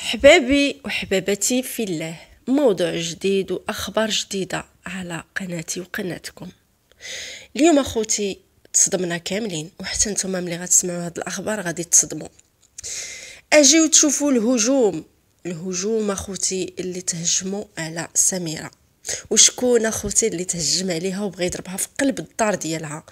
حبابي وحبابتي في الله موضوع جديد واخبار جديده على قناتي وقناتكم اليوم اخوتي تصدمنا كاملين وحتى نتوما ملي غتسمعوا هاد الاخبار غادي تصدموا اجيو تشوفوا الهجوم الهجوم اخوتي اللي تهجموا على سميره وشكون اخوتي اللي تهجم عليها وبغى يضربها في قلب الدار ديالها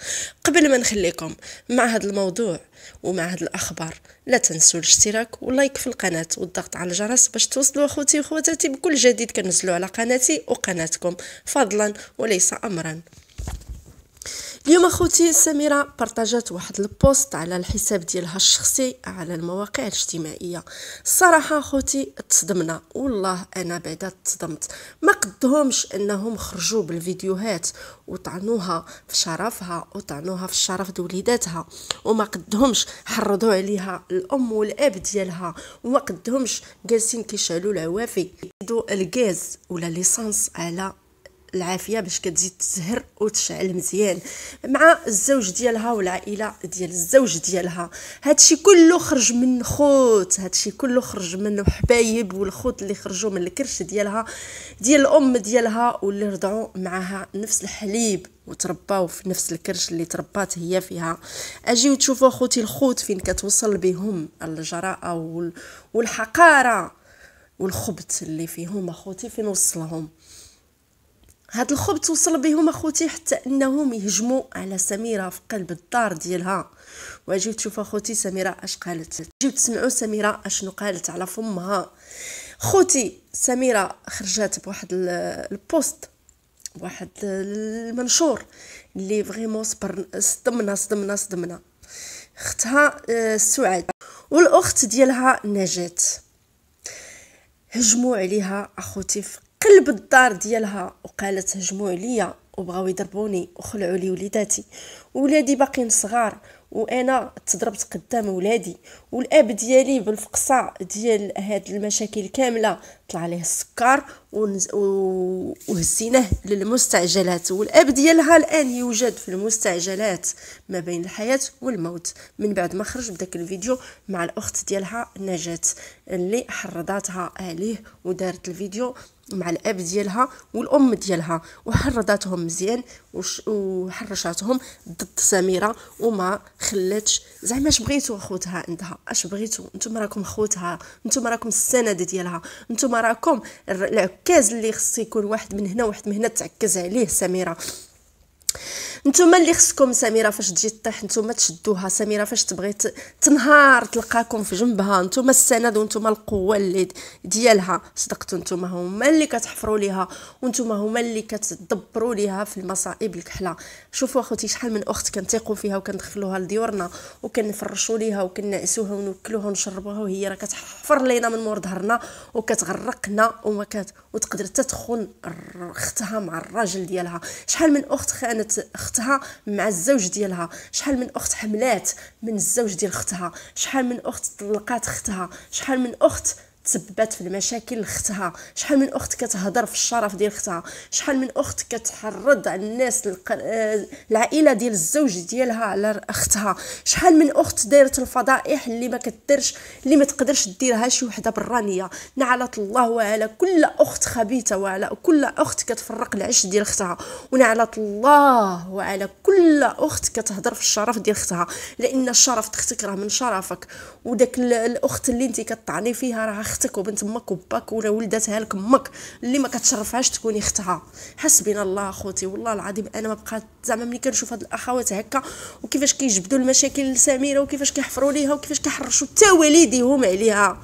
قبل ما نخليكم مع هذا الموضوع ومع هاد الاخبار لا تنسوا الاشتراك واللايك في القناه والضغط على الجرس باش توصلوا اخوتي وخواتاتي بكل جديد كنزلو على قناتي وقناتكم فضلا وليس امرا اليوم اخوتي سميرة بارطاجات واحد البوست على الحساب ديالها الشخصي على المواقع الاجتماعية الصراحة اخوتي تصدمنا والله انا بعدا تصدمت ما قدهمش انهم خرجوا بالفيديوهات وطعنوها في شرفها وطعنوها في شرف وليداتها وما قدهمش حرضوا عليها الام والاب ديالها وما قدهمش جالسين كيشعلوا العوافي الغاز ولا ليسانس على العافيه باش كتزيد تزهر وتشعل مزيان مع الزوج ديالها والعائله ديال الزوج ديالها هادشي كله خرج من خوت هادشي كله خرج من حبايب والخوت اللي خرجوا من الكرش ديالها ديال الام ديالها واللي رضعوا معاها نفس الحليب وترباو في نفس الكرش اللي تربات هي فيها اجيو تشوفوا خوتي الخوت فين كتوصل بهم الجراءه والحقاره والخبث اللي فيهم اخوتي فين وصلهم هاد الخبط وصل بهم اخوتي حتى انهم يهجموا على سميره في قلب الدار ديالها واجيو تشوف اخوتي سميره اش قالت جيو تسمعوا سميره اشنو قالت على فمها خوتي سميره خرجات بواحد البوست بواحد المنشور اللي فريمون صدمنا صدمنا صدمنا اختها آه، سعاد والاخت ديالها نجات هجموا عليها اخوتي في قلب الدار ديالها وقالت هجموا عليا وبغاو يضربوني وخلعوا لي وليداتي ولادي باقيين صغار وانا تضربت قدام ولادي والاب ديالي بالفقصه ديال هاد المشاكل كامله طلع ليه السكر ونز... و... وهزيناه للمستعجلات والاب ديالها الان يوجد في المستعجلات ما بين الحياه والموت من بعد ما خرج بداك الفيديو مع الاخت ديالها نجاة اللي حرضاتها عليه ودارت الفيديو مع الاب ديالها والام ديالها وحرضاتهم مزيان وحرشاتهم ضد سميره وما خلاتش زعما اش بغيتو خوتها عندها اش بغيتو نتوما راكم خوتها نتوما راكم السند ديالها نتوما راكم العكاز اللي خص يكون واحد من هنا واحد من هنا تعكز عليه سميره نتوما اللي خصكم سميره فاش تجي طيح نتوما تشدوها سميره فاش تبغي تنهار تلقاكم في جنبها نتوما السند وانتوما القوه اللي ديالها صدقتوا نتوما هما اللي كتحفروا ليها وانتوما هما اللي كتدبروا ليها في المصائب الكحله شوفوا اخوتي شحال من اخت كنتيقوا فيها وكندخلوها لديورنا وكنفرشوا ليها وكنعسوها ونوكلوها ونشربوها وهي راه كتحفر لينا من مور ظهرنا وكتغرقنا وما كانت وتقدر تدخل اختها مع الراجل ديالها شحال من اخت خانت اخت اختها مع الزوج ديالها شحال من اخت حملات من الزوج ديال اختها شحال من اخت طلقات اختها شحال من اخت تسببات في المشاكل لاختها شحال من اخت كتهضر في الشرف ديال اختها شحال من اخت كتحرض على الناس آه، العائله ديال الزوج ديالها على اختها شحال من اخت دايره الفضائح اللي ما كديرش اللي ما تقدرش ديرها شي وحده برانيه نعلت الله وعلى كل اخت خبيثه وعلى كل اخت كتفرق العش ديال اختها ونعلت الله وعلى كل اخت كتهضر في الشرف ديال اختها لان الشرف تختك راه من شرفك وداك الاخت اللي انت كطعني فيها راه اختك وبنت امك وباك ولا ولدتها لك امك اللي ما كتشرفهاش تكوني اختها حسبنا الله اخوتي والله العظيم انا ما بقات زعما ملي كنشوف هاد الاخوات هكا وكيفاش كيجبدوا المشاكل لسميره وكيفاش كيحفروا ليها وكيفاش كيحرشوا حتى والديهم عليها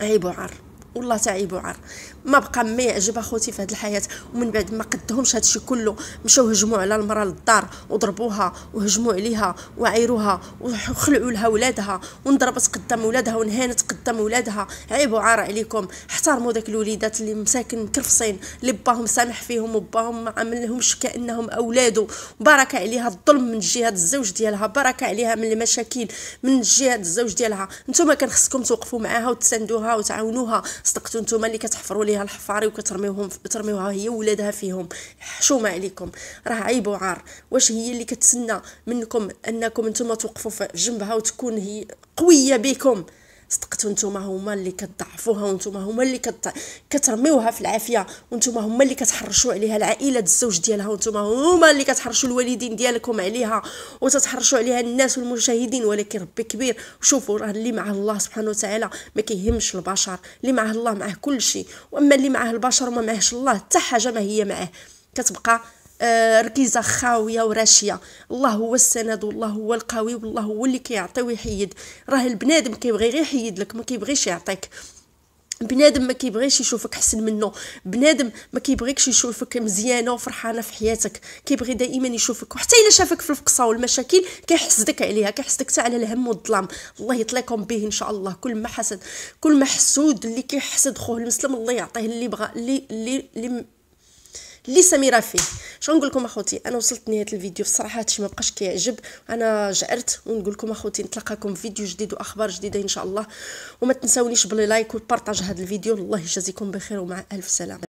عيب وعار والله عيب وعار ما بقى ما يعجب اخوتي في هذه الحياه ومن بعد ما قدهمش هادشي كله مشاو هجموا على المراه للدار وضربوها وهجموا عليها وعيروها وخلعوا لها ولادها وانضربت قدام ولادها ونهانت قدام ولادها عيب وعار عليكم احترموا داك الوليدات اللي مساكن مكرفصين اللي باهم سامح فيهم وباهم ما عملهمش كانهم اولاده بركه عليها الظلم من جهه الزوج ديالها بركه عليها من المشاكل من جهه الزوج ديالها نتوما كان خصكم توقفوا معاها وتساندوها وتعاونوها صدقتوا نتوما اللي كتحفروا ليها الحفاري وكترميوهم ترميوها هي وولادها فيهم حشومه عليكم راه عيب وعار واش هي اللي كتسنى منكم انكم نتوما توقفوا في جنبها وتكون هي قويه بكم صدقتوا نتوما هما اللي كتضعفوها وانتوما هما اللي كت... كترميوها في العافيه وانتوما هما اللي كتحرشوا عليها العائله الزوج ديالها وانتوما هما اللي كتحرشوا الوالدين ديالكم عليها وتتحرشوا عليها الناس والمشاهدين ولكن ربي كبير شوفوا راه اللي معاه الله سبحانه وتعالى ما كيهمش البشر اللي معاه الله معاه كل شيء واما اللي معاه البشر وما معهش الله حتى حاجه ما هي معاه كتبقى آه، ركيزه خاويه وراشيه الله هو السند والله هو القوي والله هو اللي كيعطي ويحيد راه البنادم كيبغي غير يحيد لك ما كيبغيش يعطيك بنادم ما كيبغيش يشوفك حسن منه بنادم ما كيبغيكش يشوفك مزيانه وفرحانه في حياتك كيبغي دائما يشوفك وحتى الا شافك في الفقصه والمشاكل كيحسدك عليها كيحسدك حتى على الهم والظلام الله يطليكم به ان شاء الله كل ما حسد كل ما حسود اللي كيحسد خوه المسلم الله يعطيه اللي بغى اللي اللي, اللي اللي سميره فيه شنو نقول لكم اخوتي انا وصلت نهايه الفيديو بصراحه هادشي ما بقاش كيعجب انا جعرت ونقول لكم اخوتي نتلاقاكم في فيديو جديد واخبار جديده ان شاء الله وما تنساونيش باللايك لايك وبارطاج هذا الفيديو الله يجازيكم بخير ومع الف سلامه